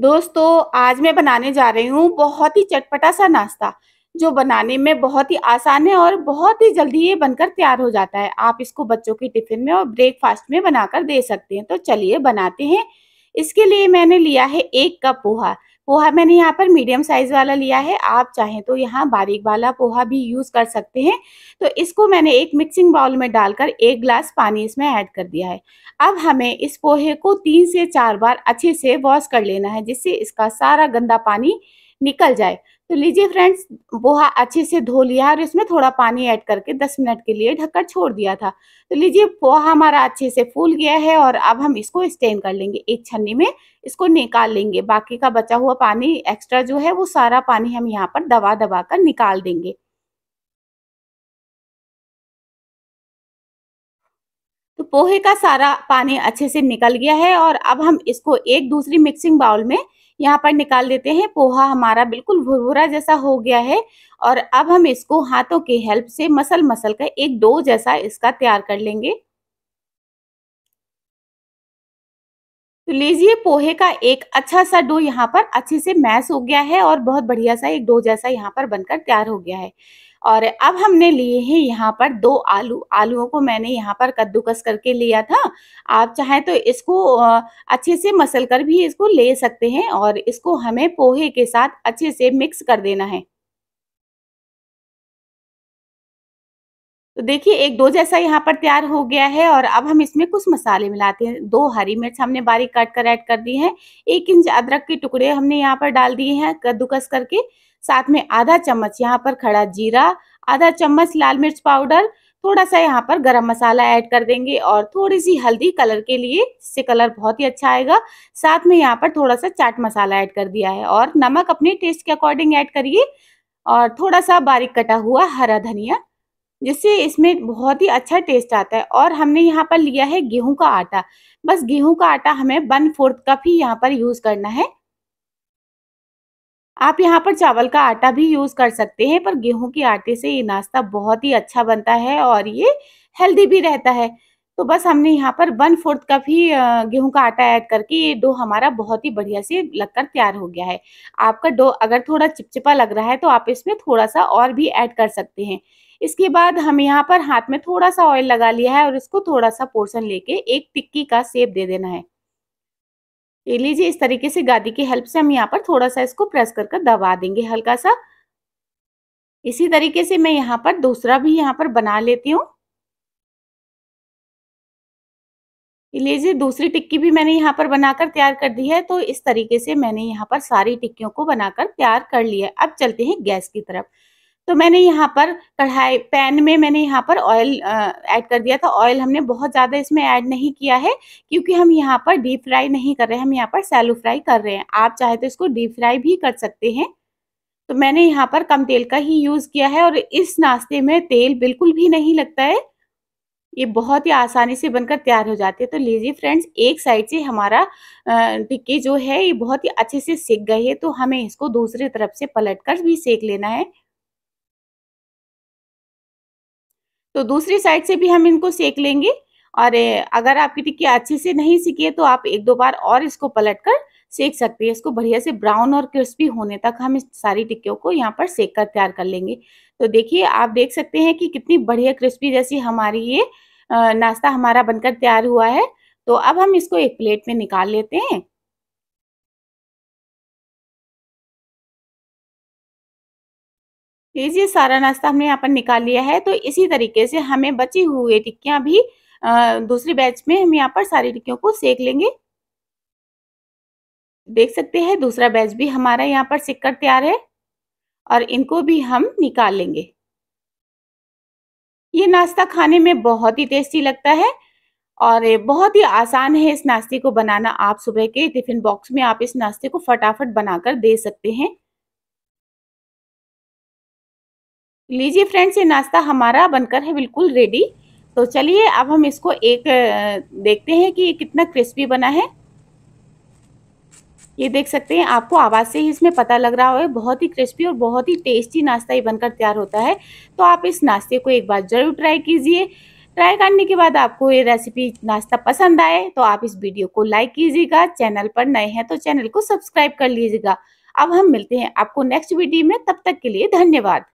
दोस्तों आज मैं बनाने जा रही हूँ बहुत ही चटपटा सा नाश्ता जो बनाने में बहुत ही आसान है और बहुत ही जल्दी ये बनकर तैयार हो जाता है आप इसको बच्चों के टिफिन में और ब्रेकफास्ट में बनाकर दे सकते हैं तो चलिए बनाते हैं इसके लिए मैंने लिया है एक कप पोहा पोहा मैंने यहाँ पर मीडियम साइज वाला लिया है आप चाहें तो यहाँ बारीक वाला पोहा भी यूज़ कर सकते हैं तो इसको मैंने एक मिक्सिंग बाउल में डालकर एक ग्लास पानी इसमें ऐड कर दिया है अब हमें इस पोहे को तीन से चार बार अच्छे से वॉश कर लेना है जिससे इसका सारा गंदा पानी निकल जाए तो लीजिए फ्रेंड्स पोहा अच्छे से धो लिया और इसमें थोड़ा पानी ऐड करके 10 मिनट के लिए ढककर छोड़ दिया था तो लीजिए पोहा हमारा अच्छे से फूल गया है और अब हम इसको स्टेन कर लेंगे एक छन्नी में इसको निकाल लेंगे बाकी का बचा हुआ पानी एक्स्ट्रा जो है वो सारा पानी हम यहाँ पर दबा दबा कर निकाल देंगे तो पोहे का सारा पानी अच्छे से निकल गया है और अब हम इसको एक दूसरी मिक्सिंग बाउल में यहाँ पर निकाल देते हैं पोहा हमारा बिल्कुल भुरभुरा जैसा हो गया है और अब हम इसको हाथों के हेल्प से मसल मसल कर एक डो जैसा इसका तैयार कर लेंगे तो लीजिए पोहे का एक अच्छा सा डो यहाँ पर अच्छे से मैश हो गया है और बहुत बढ़िया सा एक डो जैसा यहाँ पर बनकर तैयार हो गया है और अब हमने लिए हैं यहाँ पर दो आलू आलूओं को मैंने यहाँ पर कद्दूकस करके लिया था आप चाहें तो इसको अच्छे से मसल कर भी इसको ले सकते हैं और इसको हमें पोहे के साथ अच्छे से मिक्स कर देना है तो देखिए एक दो जैसा यहाँ पर तैयार हो गया है और अब हम इसमें कुछ मसाले मिलाते हैं दो हरी मिर्च हमने बारीक काट कर ऐड कर दी है एक इंच अदरक के टुकड़े हमने यहाँ पर डाल दिए हैं कद्दूकस करके साथ में आधा चम्मच यहाँ पर खड़ा जीरा आधा चम्मच लाल मिर्च पाउडर थोड़ा सा यहाँ पर गरम मसाला ऐड कर देंगे और थोड़ी सी हल्दी कलर के लिए इससे कलर बहुत ही अच्छा आएगा साथ में यहाँ पर थोड़ा सा चाट मसाला ऐड कर दिया है और नमक अपने टेस्ट के अकॉर्डिंग ऐड करिए और थोड़ा सा बारीक कटा हुआ हरा धनिया जिससे इसमें बहुत ही अच्छा टेस्ट आता है और हमने यहाँ पर लिया है गेहूं का आटा बस गेहूं का आटा हमें वन फोर्थ कप ही यहाँ पर यूज़ करना है आप यहाँ पर चावल का आटा भी यूज़ कर सकते हैं पर गेहूं के आटे से ये नाश्ता बहुत ही अच्छा बनता है और ये हेल्दी भी रहता है तो बस हमने यहाँ पर वन फोर्थ कप ही गेहूं का आटा ऐड करके ये डो हमारा बहुत ही बढ़िया से लगकर तैयार हो गया है आपका डो अगर थोड़ा चिपचिपा लग रहा है तो आप इसमें थोड़ा सा और भी ऐड कर सकते हैं इसके बाद हम यहाँ पर हाथ में थोड़ा सा ऑयल लगा लिया है और इसको थोड़ा सा पोर्शन लेके एक टिक्की का सेप दे देना है ले लीजिए इस तरीके से गादी की हेल्प से हम यहाँ पर थोड़ा सा इसको प्रेस कर कर दबा देंगे हल्का सा इसी तरीके से मैं यहाँ पर दूसरा भी यहाँ पर बना लेती हूँ लीजिए दूसरी टिक्की भी मैंने यहाँ पर बनाकर तैयार कर दी है तो इस तरीके से मैंने यहाँ पर सारी टिक्कियों को बनाकर तैयार कर लिया अब चलते हैं गैस की तरफ तो मैंने यहाँ पर कढ़ाई पैन में मैंने यहाँ पर ऑयल ऐड कर दिया था ऑयल हमने बहुत ज़्यादा इसमें ऐड नहीं किया है क्योंकि हम यहाँ पर डीप फ्राई नहीं कर रहे हैं हम यहाँ पर सैलो फ्राई कर रहे हैं आप चाहे तो इसको डीप फ्राई भी कर सकते हैं तो मैंने यहाँ पर कम तेल का ही यूज़ किया है और इस नाश्ते में तेल बिल्कुल भी नहीं लगता है ये बहुत ही आसानी से बनकर तैयार हो जाते हैं तो लीजिए फ्रेंड्स एक साइड से हमारा टिक्की जो है ये बहुत ही अच्छे से सेक गई है तो हमें इसको दूसरे तरफ से पलट कर भी सेक लेना है तो दूसरी साइड से भी हम इनको सेक लेंगे और अगर आपकी टिक्की अच्छे से नहीं सीखी है तो आप एक दो बार और इसको पलट कर सेक सकते हैं इसको बढ़िया से ब्राउन और क्रिस्पी होने तक हम इस सारी टिक्कियों को यहाँ पर सेक कर तैयार कर लेंगे तो देखिए आप देख सकते हैं कि कितनी बढ़िया क्रिस्पी जैसी हमारी ये नाश्ता हमारा बनकर तैयार हुआ है तो अब हम इसको एक प्लेट में निकाल लेते हैं लीजिए सारा नाश्ता हमने यहाँ पर निकाल लिया है तो इसी तरीके से हमें बची हुई टिक्कियाँ भी दूसरे बैच में हम यहाँ पर सारी टिक्कियों को सेक लेंगे देख सकते हैं दूसरा बैच भी हमारा यहाँ पर सिक कर तैयार है और इनको भी हम निकाल लेंगे ये नाश्ता खाने में बहुत ही टेस्टी लगता है और बहुत ही आसान है इस नाश्ते को बनाना आप सुबह के टिफिन बॉक्स में आप इस नाश्ते को फटाफट बनाकर दे सकते हैं लीजिए फ्रेंड्स ये नाश्ता हमारा बनकर है बिल्कुल रेडी तो चलिए अब हम इसको एक देखते हैं कि ये कितना क्रिस्पी बना है ये देख सकते हैं आपको आवाज़ से ही इसमें पता लग रहा है बहुत ही क्रिस्पी और बहुत ही टेस्टी नाश्ता ये बनकर तैयार होता है तो आप इस नाश्ते को एक बार ज़रूर ट्राई कीजिए ट्राई करने के बाद आपको ये रेसिपी नाश्ता पसंद आए तो आप इस वीडियो को लाइक कीजिएगा चैनल पर नए हैं तो चैनल को सब्सक्राइब कर लीजिएगा अब हम मिलते हैं आपको नेक्स्ट वीडियो में तब तक के लिए धन्यवाद